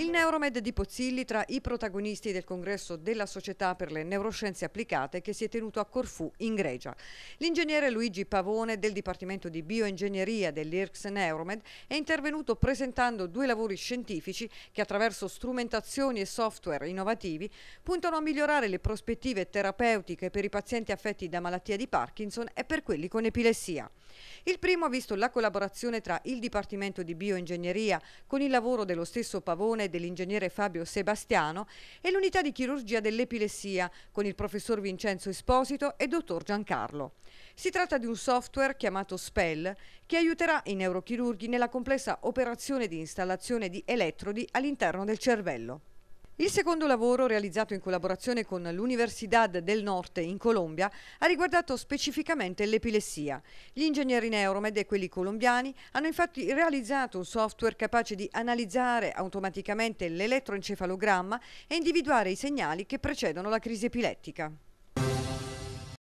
Il Neuromed di Pozzilli tra i protagonisti del congresso della Società per le Neuroscienze Applicate che si è tenuto a Corfù in Grecia. L'ingegnere Luigi Pavone del Dipartimento di Bioingegneria dell'IRCS Neuromed è intervenuto presentando due lavori scientifici che attraverso strumentazioni e software innovativi puntano a migliorare le prospettive terapeutiche per i pazienti affetti da malattia di Parkinson e per quelli con epilessia. Il primo ha visto la collaborazione tra il Dipartimento di Bioingegneria con il lavoro dello stesso Pavone dell'ingegnere Fabio Sebastiano e l'unità di chirurgia dell'epilessia con il professor Vincenzo Esposito e dottor Giancarlo. Si tratta di un software chiamato SPEL che aiuterà i neurochirurghi nella complessa operazione di installazione di elettrodi all'interno del cervello. Il secondo lavoro, realizzato in collaborazione con l'Universidad del Norte in Colombia, ha riguardato specificamente l'epilessia. Gli ingegneri Neuromed e quelli colombiani hanno infatti realizzato un software capace di analizzare automaticamente l'elettroencefalogramma e individuare i segnali che precedono la crisi epilettica.